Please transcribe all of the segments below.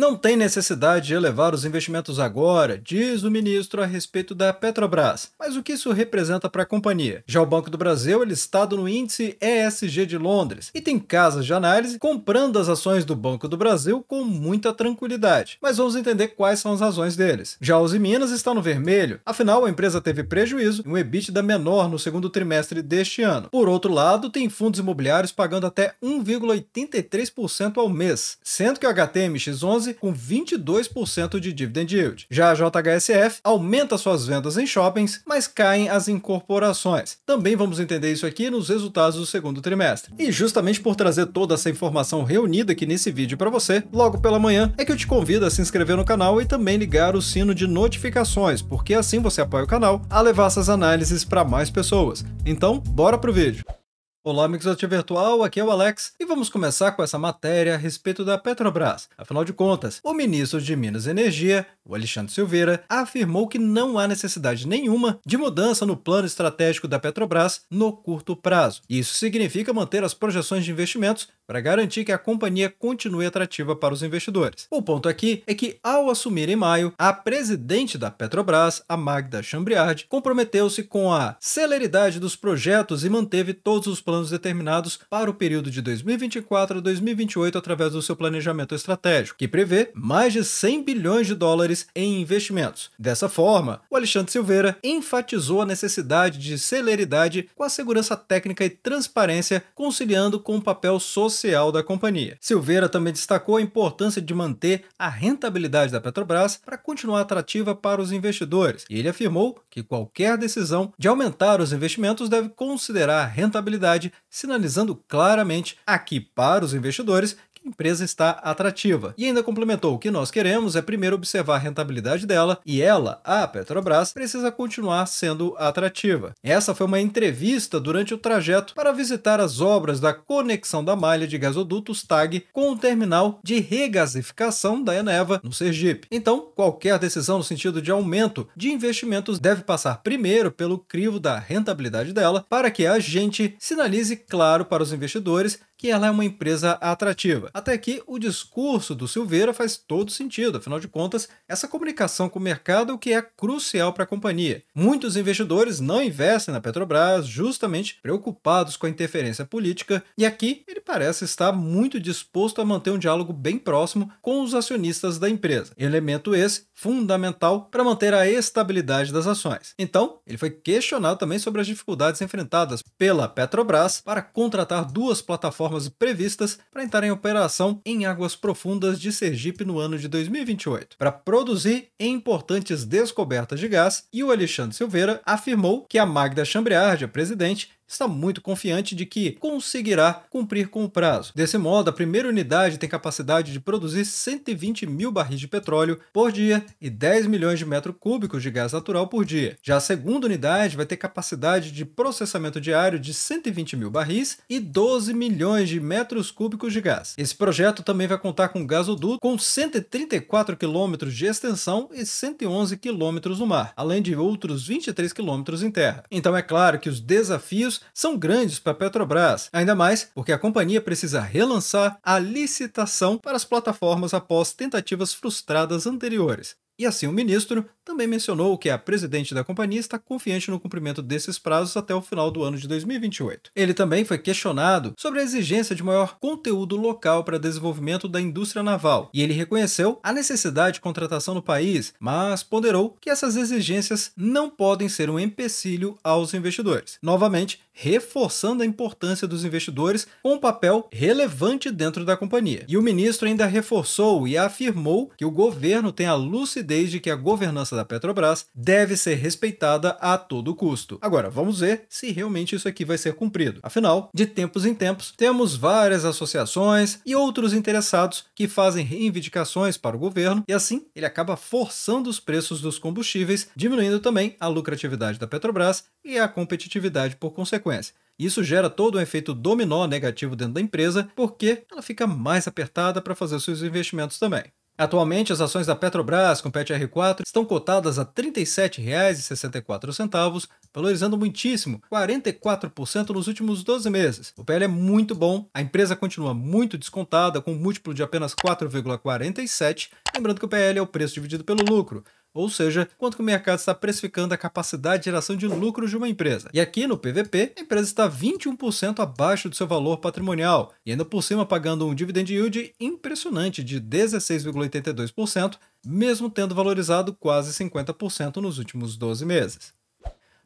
Não tem necessidade de elevar os investimentos agora, diz o ministro a respeito da Petrobras. Mas o que isso representa para a companhia? Já o Banco do Brasil é listado no índice ESG de Londres e tem casas de análise comprando as ações do Banco do Brasil com muita tranquilidade. Mas vamos entender quais são as razões deles. Já os Minas está no vermelho, afinal a empresa teve prejuízo e um EBITDA menor no segundo trimestre deste ano. Por outro lado, tem fundos imobiliários pagando até 1,83% ao mês, sendo que o HTMX11 2011 com 22% de dividend yield. Já a JHSF aumenta suas vendas em shoppings, mas caem as incorporações. Também vamos entender isso aqui nos resultados do segundo trimestre. E justamente por trazer toda essa informação reunida aqui nesse vídeo para você, logo pela manhã, é que eu te convido a se inscrever no canal e também ligar o sino de notificações, porque assim você apoia o canal a levar essas análises para mais pessoas. Então, bora pro vídeo! Olá, amigos da Tia Virtual, aqui é o Alex e vamos começar com essa matéria a respeito da Petrobras. Afinal de contas, o ministro de Minas e Energia, o Alexandre Silveira, afirmou que não há necessidade nenhuma de mudança no plano estratégico da Petrobras no curto prazo. Isso significa manter as projeções de investimentos para garantir que a companhia continue atrativa para os investidores. O ponto aqui é que, ao assumir em maio, a presidente da Petrobras, a Magda Chambriard, comprometeu-se com a celeridade dos projetos e manteve todos os planos determinados para o período de 2024 a 2028 através do seu planejamento estratégico, que prevê mais de 100 bilhões de dólares em investimentos. Dessa forma, o Alexandre Silveira enfatizou a necessidade de celeridade com a segurança técnica e transparência, conciliando com o papel social social da companhia. Silveira também destacou a importância de manter a rentabilidade da Petrobras para continuar atrativa para os investidores, e ele afirmou que qualquer decisão de aumentar os investimentos deve considerar a rentabilidade, sinalizando claramente aqui para os investidores empresa está atrativa. E ainda complementou: o que nós queremos é primeiro observar a rentabilidade dela e ela, a Petrobras, precisa continuar sendo atrativa. Essa foi uma entrevista durante o trajeto para visitar as obras da conexão da malha de gasodutos TAG com o terminal de regasificação da Eneva no Sergipe. Então, qualquer decisão no sentido de aumento de investimentos deve passar primeiro pelo crivo da rentabilidade dela para que a gente sinalize claro para os investidores que ela é uma empresa atrativa. Até aqui, o discurso do Silveira faz todo sentido, afinal de contas, essa comunicação com o mercado é que é crucial para a companhia. Muitos investidores não investem na Petrobras justamente preocupados com a interferência política, e aqui ele parece estar muito disposto a manter um diálogo bem próximo com os acionistas da empresa. Elemento esse fundamental para manter a estabilidade das ações. Então, ele foi questionado também sobre as dificuldades enfrentadas pela Petrobras para contratar duas plataformas reformas previstas para entrar em operação em águas profundas de Sergipe no ano de 2028, para produzir importantes descobertas de gás, e o Alexandre Silveira afirmou que a Magda Chambriard, a presidente, está muito confiante de que conseguirá cumprir com o prazo. Desse modo, a primeira unidade tem capacidade de produzir 120 mil barris de petróleo por dia e 10 milhões de metros cúbicos de gás natural por dia. Já a segunda unidade vai ter capacidade de processamento diário de 120 mil barris e 12 milhões de metros cúbicos de gás. Esse projeto também vai contar com um gasoduto com 134 quilômetros de extensão e 111 quilômetros no mar, além de outros 23 quilômetros em terra. Então é claro que os desafios são grandes para a Petrobras, ainda mais porque a companhia precisa relançar a licitação para as plataformas após tentativas frustradas anteriores. E assim, o ministro também mencionou que a presidente da companhia está confiante no cumprimento desses prazos até o final do ano de 2028. Ele também foi questionado sobre a exigência de maior conteúdo local para desenvolvimento da indústria naval, e ele reconheceu a necessidade de contratação no país, mas ponderou que essas exigências não podem ser um empecilho aos investidores. Novamente, reforçando a importância dos investidores com um papel relevante dentro da companhia. E o ministro ainda reforçou e afirmou que o governo tem a lucidez desde que a governança da Petrobras deve ser respeitada a todo custo. Agora, vamos ver se realmente isso aqui vai ser cumprido. Afinal, de tempos em tempos, temos várias associações e outros interessados que fazem reivindicações para o governo e assim ele acaba forçando os preços dos combustíveis, diminuindo também a lucratividade da Petrobras e a competitividade por consequência. Isso gera todo um efeito dominó negativo dentro da empresa, porque ela fica mais apertada para fazer seus investimentos também. Atualmente, as ações da Petrobras com PET R4 estão cotadas a R$ 37,64, valorizando muitíssimo, 44% nos últimos 12 meses. O PL é muito bom, a empresa continua muito descontada, com um múltiplo de apenas 4,47, lembrando que o PL é o preço dividido pelo lucro ou seja, quanto que o mercado está precificando a capacidade de geração de lucros de uma empresa. E aqui no PVP, a empresa está 21% abaixo do seu valor patrimonial, e ainda por cima pagando um dividend yield impressionante de 16,82%, mesmo tendo valorizado quase 50% nos últimos 12 meses.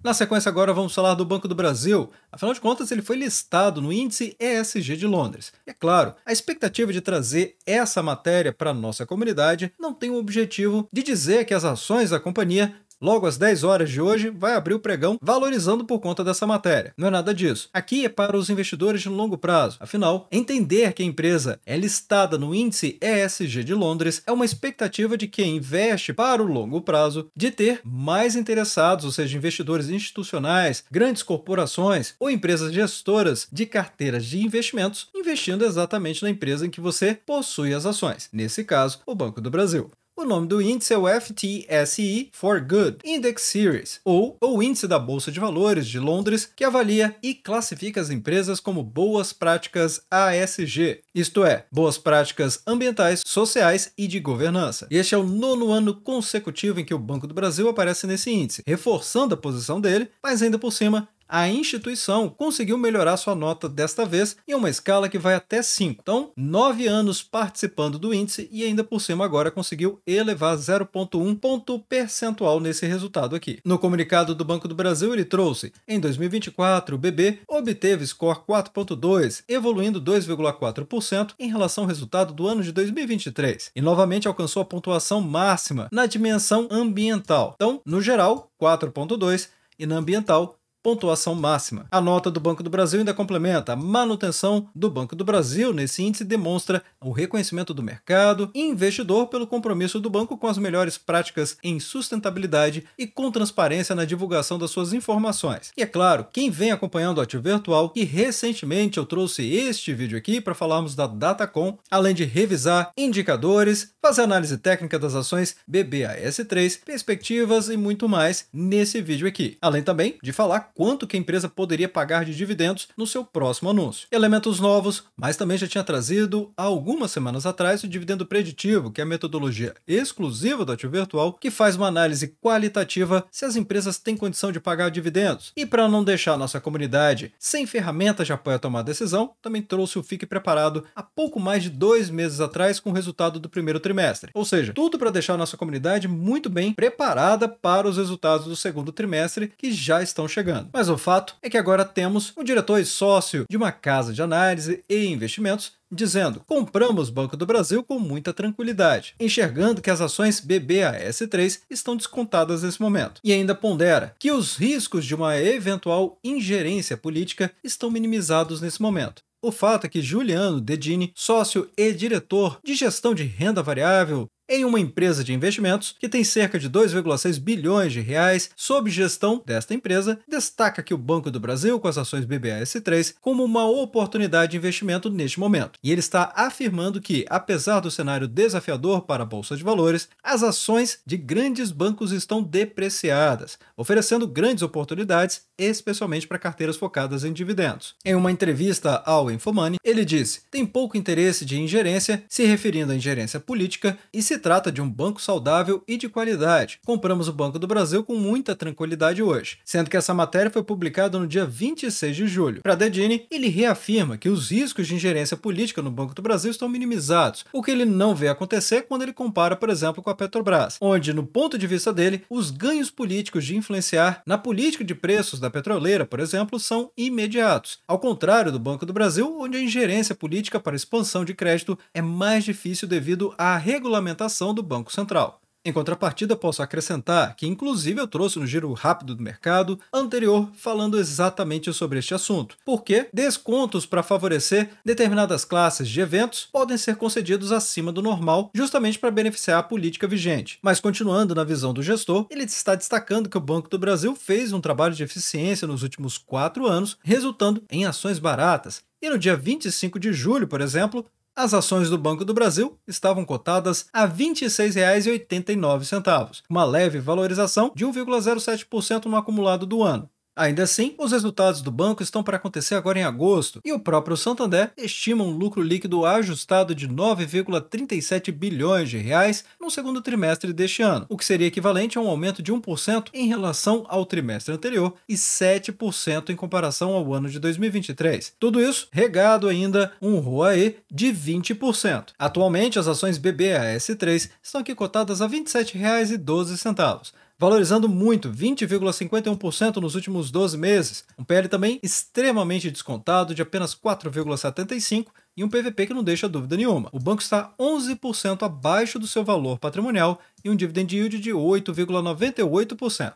Na sequência, agora vamos falar do Banco do Brasil. Afinal de contas, ele foi listado no índice ESG de Londres. E é claro, a expectativa de trazer essa matéria para nossa comunidade não tem o objetivo de dizer que as ações da companhia logo às 10 horas de hoje, vai abrir o pregão valorizando por conta dessa matéria. Não é nada disso. Aqui é para os investidores de longo prazo. Afinal, entender que a empresa é listada no índice ESG de Londres é uma expectativa de quem investe para o longo prazo de ter mais interessados, ou seja, investidores institucionais, grandes corporações ou empresas gestoras de carteiras de investimentos investindo exatamente na empresa em que você possui as ações. Nesse caso, o Banco do Brasil. O nome do índice é o FTSE For Good Index Series, ou o Índice da Bolsa de Valores de Londres, que avalia e classifica as empresas como boas práticas ASG, isto é, boas práticas ambientais, sociais e de governança. Este é o nono ano consecutivo em que o Banco do Brasil aparece nesse índice, reforçando a posição dele, mas ainda por cima a instituição conseguiu melhorar sua nota desta vez em uma escala que vai até 5. Então, 9 anos participando do índice e ainda por cima agora conseguiu elevar 0,1 ponto percentual nesse resultado aqui. No comunicado do Banco do Brasil, ele trouxe: em 2024, o BB obteve score 4,2, evoluindo 2,4% em relação ao resultado do ano de 2023, e novamente alcançou a pontuação máxima na dimensão ambiental. Então, no geral, 4,2 e na ambiental pontuação máxima. A nota do Banco do Brasil ainda complementa. A manutenção do Banco do Brasil nesse índice demonstra o reconhecimento do mercado e investidor pelo compromisso do banco com as melhores práticas em sustentabilidade e com transparência na divulgação das suas informações. E é claro, quem vem acompanhando o Ativo Virtual, que recentemente eu trouxe este vídeo aqui para falarmos da Datacom, além de revisar indicadores, fazer análise técnica das ações BBAS3, perspectivas e muito mais nesse vídeo aqui. Além também de falar quanto que a empresa poderia pagar de dividendos no seu próximo anúncio. Elementos novos, mas também já tinha trazido há algumas semanas atrás o dividendo preditivo, que é a metodologia exclusiva do ativo virtual que faz uma análise qualitativa se as empresas têm condição de pagar dividendos. E para não deixar nossa comunidade sem ferramentas de apoio a tomar decisão, também trouxe o Fique Preparado há pouco mais de dois meses atrás com o resultado do primeiro trimestre. Ou seja, tudo para deixar nossa comunidade muito bem preparada para os resultados do segundo trimestre que já estão chegando. Mas o fato é que agora temos um diretor e sócio de uma casa de análise e investimentos dizendo: compramos Banco do Brasil com muita tranquilidade, enxergando que as ações BBAS3 estão descontadas nesse momento. E ainda pondera que os riscos de uma eventual ingerência política estão minimizados nesse momento. O fato é que Juliano Dedini, sócio e diretor de gestão de renda variável em uma empresa de investimentos que tem cerca de 2,6 bilhões de reais sob gestão desta empresa, destaca que o Banco do Brasil com as ações BBAS3 como uma oportunidade de investimento neste momento. E ele está afirmando que, apesar do cenário desafiador para a bolsa de valores, as ações de grandes bancos estão depreciadas, oferecendo grandes oportunidades especialmente para carteiras focadas em dividendos. Em uma entrevista ao Infomoney, ele disse: "Tem pouco interesse de ingerência, se referindo à ingerência política, e se trata de um banco saudável e de qualidade. Compramos o Banco do Brasil com muita tranquilidade hoje", sendo que essa matéria foi publicada no dia 26 de julho. Para Dedini, ele reafirma que os riscos de ingerência política no Banco do Brasil estão minimizados, o que ele não vê acontecer quando ele compara, por exemplo, com a Petrobras, onde, no ponto de vista dele, os ganhos políticos de influenciar na política de preços da petroleira, por exemplo, são imediatos, ao contrário do Banco do Brasil, onde a ingerência política para expansão de crédito é mais difícil devido à regulamentação do Banco Central. Em contrapartida, posso acrescentar que, inclusive, eu trouxe no giro rápido do mercado anterior falando exatamente sobre este assunto, porque descontos para favorecer determinadas classes de eventos podem ser concedidos acima do normal, justamente para beneficiar a política vigente. Mas, continuando na visão do gestor, ele está destacando que o Banco do Brasil fez um trabalho de eficiência nos últimos quatro anos, resultando em ações baratas, e no dia 25 de julho, por exemplo, as ações do Banco do Brasil estavam cotadas a R$ 26,89, uma leve valorização de 1,07% no acumulado do ano. Ainda assim, os resultados do banco estão para acontecer agora em agosto e o próprio Santander estima um lucro líquido ajustado de 9,37 bilhões de reais no segundo trimestre deste ano, o que seria equivalente a um aumento de 1% em relação ao trimestre anterior e 7% em comparação ao ano de 2023. Tudo isso regado ainda um ROAE de 20%. Atualmente, as ações BBAS3 estão aqui cotadas a R$ 27,12 valorizando muito, 20,51% nos últimos 12 meses. Um PL também extremamente descontado, de apenas 4,75% e um PVP que não deixa dúvida nenhuma. O banco está 11% abaixo do seu valor patrimonial e um dividend yield de 8,98%.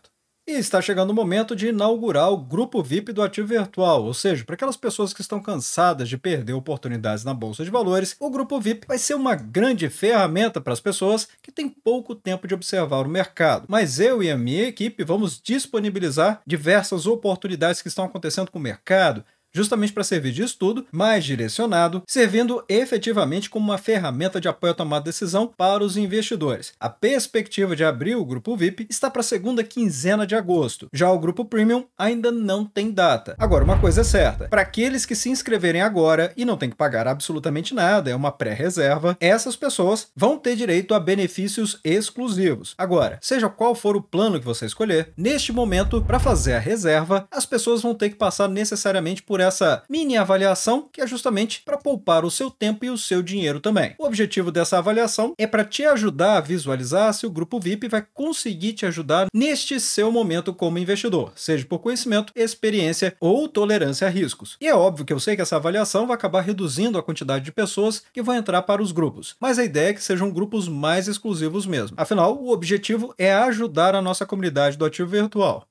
E está chegando o momento de inaugurar o grupo VIP do ativo virtual, ou seja, para aquelas pessoas que estão cansadas de perder oportunidades na bolsa de valores, o grupo VIP vai ser uma grande ferramenta para as pessoas que têm pouco tempo de observar o mercado. Mas eu e a minha equipe vamos disponibilizar diversas oportunidades que estão acontecendo com o mercado, justamente para servir de estudo, mais direcionado, servindo efetivamente como uma ferramenta de apoio à tomada de decisão para os investidores. A perspectiva de abrir o grupo VIP está para a segunda quinzena de agosto. Já o grupo Premium ainda não tem data. Agora, uma coisa é certa: para aqueles que se inscreverem agora e não tem que pagar absolutamente nada, é uma pré-reserva, essas pessoas vão ter direito a benefícios exclusivos. Agora, seja qual for o plano que você escolher, neste momento, para fazer a reserva, as pessoas vão ter que passar necessariamente por essa essa mini avaliação, que é justamente para poupar o seu tempo e o seu dinheiro também. O objetivo dessa avaliação é para te ajudar a visualizar se o grupo VIP vai conseguir te ajudar neste seu momento como investidor, seja por conhecimento, experiência ou tolerância a riscos. E é óbvio que eu sei que essa avaliação vai acabar reduzindo a quantidade de pessoas que vão entrar para os grupos, mas a ideia é que sejam grupos mais exclusivos mesmo. Afinal, o objetivo é ajudar a nossa comunidade do ativo virtual.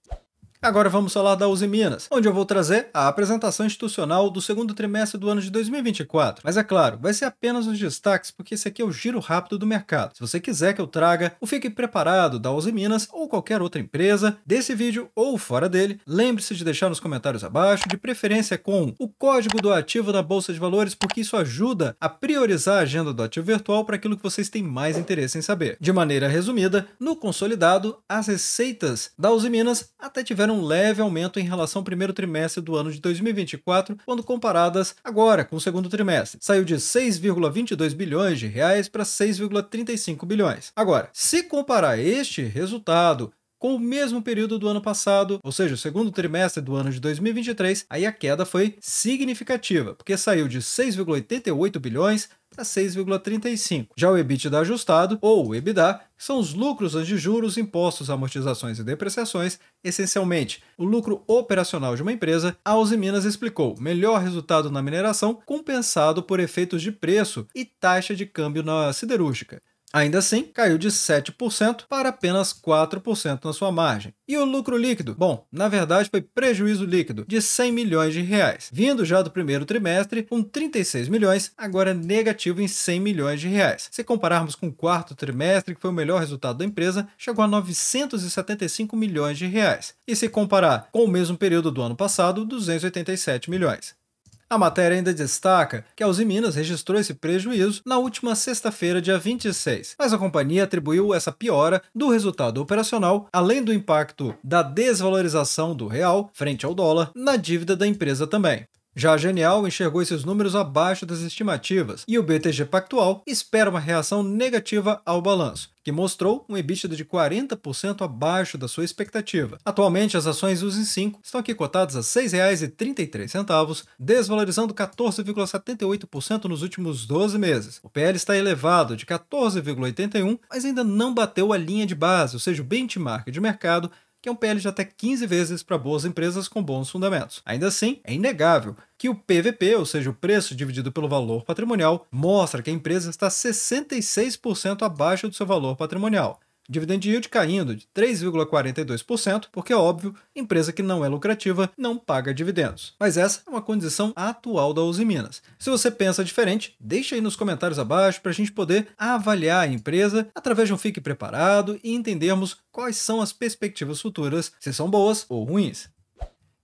Agora vamos falar da Uzi Minas, onde eu vou trazer a apresentação institucional do segundo trimestre do ano de 2024. Mas é claro, vai ser apenas os destaques, porque esse aqui é o giro rápido do mercado. Se você quiser que eu traga o Fique Preparado da Uzi Minas ou qualquer outra empresa, desse vídeo ou fora dele, lembre-se de deixar nos comentários abaixo, de preferência com o código do ativo da Bolsa de Valores, porque isso ajuda a priorizar a agenda do ativo virtual para aquilo que vocês têm mais interesse em saber. De maneira resumida, no consolidado, as receitas da Uzi Minas até tiveram um leve aumento em relação ao primeiro trimestre do ano de 2024, quando comparadas agora com o segundo trimestre. Saiu de 6,22 bilhões de reais para 6,35 bilhões. Agora, se comparar este resultado com o mesmo período do ano passado, ou seja, o segundo trimestre do ano de 2023, aí a queda foi significativa, porque saiu de 6,88 bilhões para 6,35. Já o EBITDA ajustado, ou o EBITDA, são os lucros antes de juros, impostos, amortizações e depreciações, essencialmente o lucro operacional de uma empresa. A Uzi Minas explicou melhor resultado na mineração compensado por efeitos de preço e taxa de câmbio na siderúrgica. Ainda assim, caiu de 7% para apenas 4% na sua margem. E o lucro líquido? Bom, na verdade foi prejuízo líquido de 100 milhões de reais, vindo já do primeiro trimestre com 36 milhões, agora negativo em 100 milhões de reais. Se compararmos com o quarto trimestre, que foi o melhor resultado da empresa, chegou a 975 milhões de reais. E se comparar com o mesmo período do ano passado, 287 milhões. A matéria ainda destaca que a Uzi Minas registrou esse prejuízo na última sexta-feira, dia 26, mas a companhia atribuiu essa piora do resultado operacional, além do impacto da desvalorização do real frente ao dólar, na dívida da empresa também. Já a Genial enxergou esses números abaixo das estimativas e o BTG Pactual espera uma reação negativa ao balanço, que mostrou um EBITDA de 40% abaixo da sua expectativa. Atualmente, as ações usem 5 estão aqui cotadas a R$ 6,33, desvalorizando 14,78% nos últimos 12 meses. O PL está elevado de 14,81, mas ainda não bateu a linha de base, ou seja, o benchmark de mercado que é um PL de até 15 vezes para boas empresas com bons fundamentos. Ainda assim, é inegável que o PVP, ou seja, o preço dividido pelo valor patrimonial, mostra que a empresa está 66% abaixo do seu valor patrimonial. Dividend yield caindo de 3,42%, porque é óbvio, empresa que não é lucrativa não paga dividendos. Mas essa é uma condição atual da Uzi Minas. Se você pensa diferente, deixa aí nos comentários abaixo para a gente poder avaliar a empresa através de um fique preparado e entendermos quais são as perspectivas futuras, se são boas ou ruins.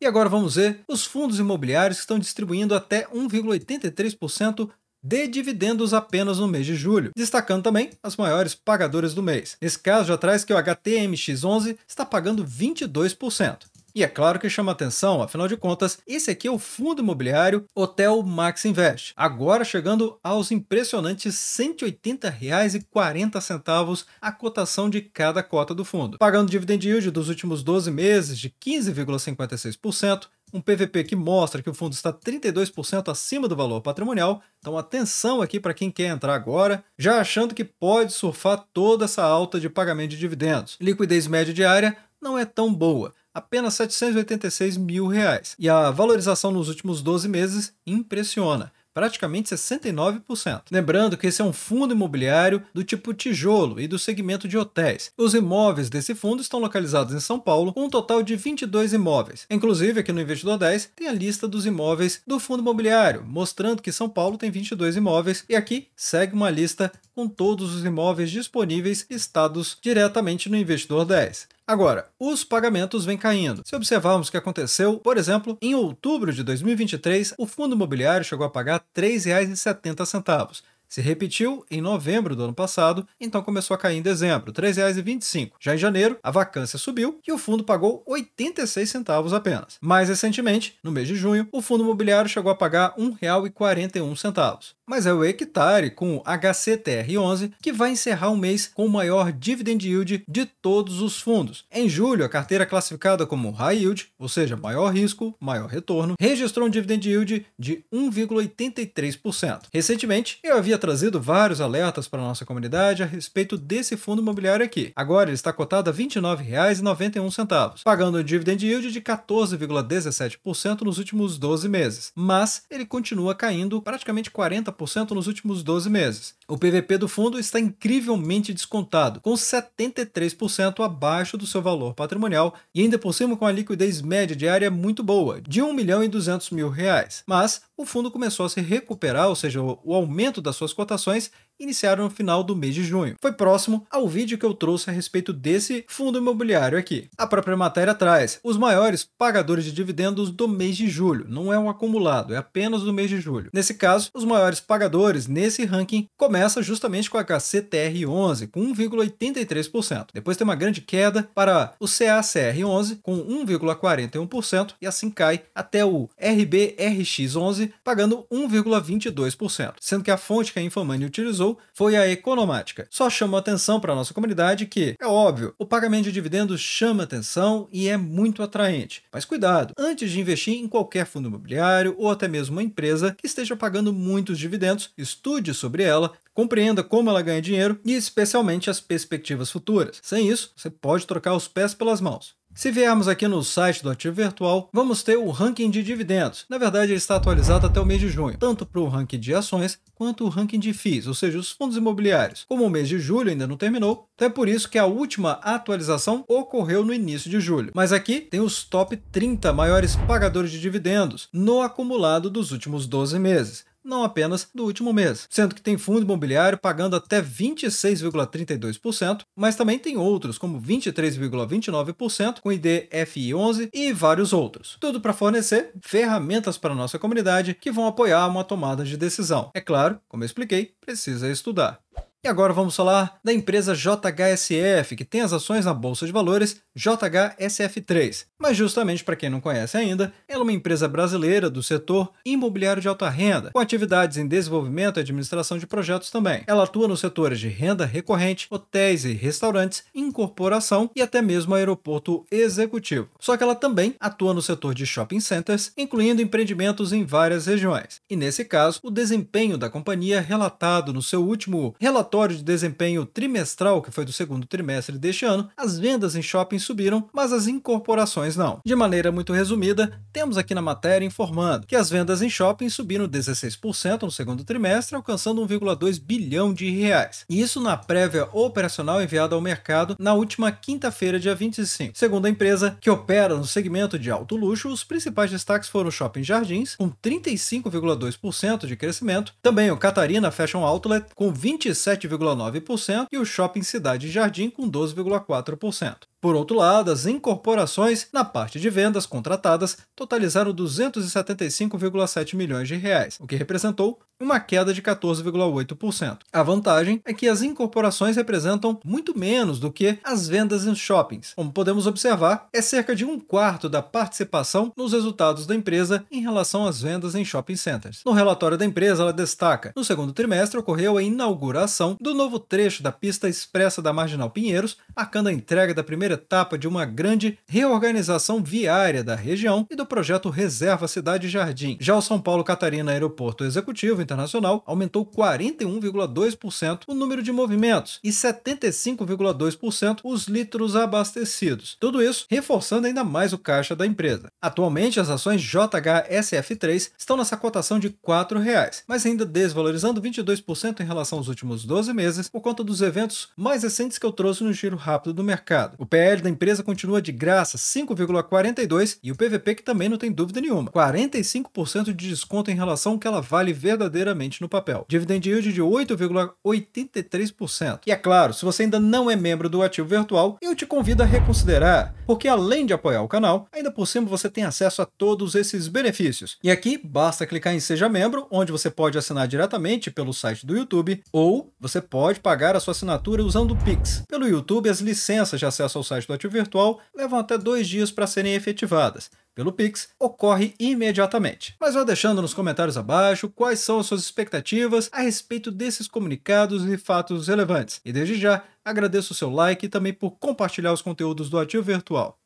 E agora vamos ver os fundos imobiliários que estão distribuindo até 1,83% de dividendos apenas no mês de julho, destacando também as maiores pagadoras do mês. Nesse caso, já traz que o HTMX11 está pagando 22%. E é claro que chama atenção, afinal de contas, esse aqui é o fundo imobiliário Hotel Max Invest, agora chegando aos impressionantes R$ 180,40 a cotação de cada cota do fundo, pagando dividend yield dos últimos 12 meses de 15,56%, um PVP que mostra que o fundo está 32% acima do valor patrimonial, então atenção aqui para quem quer entrar agora, já achando que pode surfar toda essa alta de pagamento de dividendos. Liquidez média diária não é tão boa, apenas 786 mil reais. E a valorização nos últimos 12 meses impressiona praticamente 69%. Lembrando que esse é um fundo imobiliário do tipo tijolo e do segmento de hotéis. Os imóveis desse fundo estão localizados em São Paulo, com um total de 22 imóveis. Inclusive, aqui no Investidor 10 tem a lista dos imóveis do fundo imobiliário, mostrando que São Paulo tem 22 imóveis e aqui segue uma lista com todos os imóveis disponíveis listados diretamente no Investidor 10. Agora, os pagamentos vêm caindo. Se observarmos o que aconteceu, por exemplo, em outubro de 2023, o fundo imobiliário chegou a pagar R$ 3,70. Se repetiu em novembro do ano passado, então começou a cair em dezembro, R$ 3,25. Já em janeiro, a vacância subiu e o fundo pagou 86 centavos apenas. Mais recentemente, no mês de junho, o fundo imobiliário chegou a pagar R$ 1,41. Mas é o Equitare com o HCTR11 que vai encerrar o mês com o maior dividend yield de todos os fundos. Em julho, a carteira classificada como high yield, ou seja, maior risco, maior retorno, registrou um dividend yield de 1,83%. Recentemente, eu havia trazido vários alertas para a nossa comunidade a respeito desse fundo imobiliário aqui. Agora ele está cotado a R$ 29,91, pagando um dividend yield de 14,17% nos últimos 12 meses, mas ele continua caindo praticamente 40 60% nos últimos 12 meses. O PVP do fundo está incrivelmente descontado, com 73% abaixo do seu valor patrimonial e ainda por cima com a liquidez média diária muito boa, de 1 milhão e 200 mil reais. Mas o fundo começou a se recuperar, ou seja, o aumento das suas cotações iniciaram no final do mês de junho. Foi próximo ao vídeo que eu trouxe a respeito desse fundo imobiliário aqui. A própria matéria traz os maiores pagadores de dividendos do mês de julho. Não é um acumulado, é apenas do mês de julho. Nesse caso, os maiores pagadores nesse ranking começa justamente com a HCTR11, com 1,83%. Depois tem uma grande queda para o CACR11, com 1,41%, e assim cai até o RBRX11, pagando 1,22%. Sendo que a fonte que a Infomani utilizou popularizou foi a economática. Só chamou atenção para a nossa comunidade que, é óbvio, o pagamento de dividendos chama atenção e é muito atraente. Mas cuidado, antes de investir em qualquer fundo imobiliário ou até mesmo uma empresa que esteja pagando muitos dividendos, estude sobre ela, compreenda como ela ganha dinheiro e especialmente as perspectivas futuras. Sem isso, você pode trocar os pés pelas mãos. Se viermos aqui no site do Ativo Virtual, vamos ter o ranking de dividendos. Na verdade, ele está atualizado até o mês de junho, tanto para o ranking de ações quanto o ranking de FIIs, ou seja, os fundos imobiliários. Como o mês de julho ainda não terminou, então é por isso que a última atualização ocorreu no início de julho. Mas aqui tem os top 30 maiores pagadores de dividendos no acumulado dos últimos 12 meses não apenas do último mês, sendo que tem fundo imobiliário pagando até 26,32%, mas também tem outros como 23,29% com IDFI11 e vários outros. Tudo para fornecer ferramentas para nossa comunidade que vão apoiar uma tomada de decisão. É claro, como eu expliquei, precisa estudar. E agora vamos falar da empresa JHSF, que tem as ações na Bolsa de Valores JHSF3. Mas justamente para quem não conhece ainda, ela é uma empresa brasileira do setor imobiliário de alta renda, com atividades em desenvolvimento e administração de projetos também. Ela atua nos setores de renda recorrente, hotéis e restaurantes, incorporação e até mesmo aeroporto executivo. Só que ela também atua no setor de shopping centers, incluindo empreendimentos em várias regiões. E nesse caso, o desempenho da companhia é relatado no seu último relatório relatório de desempenho trimestral, que foi do segundo trimestre deste ano, as vendas em shopping subiram, mas as incorporações não. De maneira muito resumida, temos aqui na matéria informando que as vendas em shopping subiram 16% no segundo trimestre, alcançando 1,2 bilhão de reais. E isso na prévia operacional enviada ao mercado na última quinta-feira, dia 25. Segundo a empresa, que opera no segmento de alto luxo, os principais destaques foram o Shopping Jardins, com 35,2% de crescimento, também o Catarina Fashion Outlet, com 27 7,9% e o Shopping Cidade Jardim com 12,4%. Por outro lado, as incorporações na parte de vendas contratadas totalizaram 275,7 milhões de reais, o que representou uma queda de 14,8%. A vantagem é que as incorporações representam muito menos do que as vendas em shoppings. Como podemos observar, é cerca de um quarto da participação nos resultados da empresa em relação às vendas em shopping centers. No relatório da empresa, ela destaca: no segundo trimestre ocorreu a inauguração do novo trecho da pista expressa da Marginal Pinheiros, marcando a entrega da primeira primeira etapa de uma grande reorganização viária da região e do projeto Reserva Cidade Jardim. Já o São Paulo Catarina Aeroporto Executivo Internacional aumentou 41,2% o número de movimentos e 75,2% os litros abastecidos. Tudo isso reforçando ainda mais o caixa da empresa. Atualmente, as ações JHSF3 estão nessa cotação de R$ 4,00, mas ainda desvalorizando 22% em relação aos últimos 12 meses por conta dos eventos mais recentes que eu trouxe no giro rápido do mercado. O PL da empresa continua de graça, 5,42, e o PVP que também não tem dúvida nenhuma, 45% de desconto em relação ao que ela vale verdadeiramente no papel. Dividend yield de 8,83%. E é claro, se você ainda não é membro do Ativo Virtual, eu te convido a reconsiderar, porque além de apoiar o canal, ainda por cima você tem acesso a todos esses benefícios. E aqui basta clicar em Seja Membro, onde você pode assinar diretamente pelo site do YouTube, ou você pode pagar a sua assinatura usando o Pix. Pelo YouTube, as licenças de acesso ao site site do ativo virtual levam até dois dias para serem efetivadas. Pelo Pix, ocorre imediatamente. Mas vá deixando nos comentários abaixo quais são as suas expectativas a respeito desses comunicados e fatos relevantes. E desde já, agradeço o seu like e também por compartilhar os conteúdos do Ativo Virtual.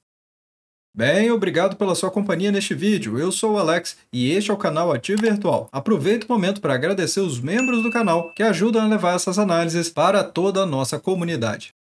Bem, obrigado pela sua companhia neste vídeo. Eu sou o Alex e este é o canal Ativo Virtual. Aproveito o momento para agradecer os membros do canal que ajudam a levar essas análises para toda a nossa comunidade.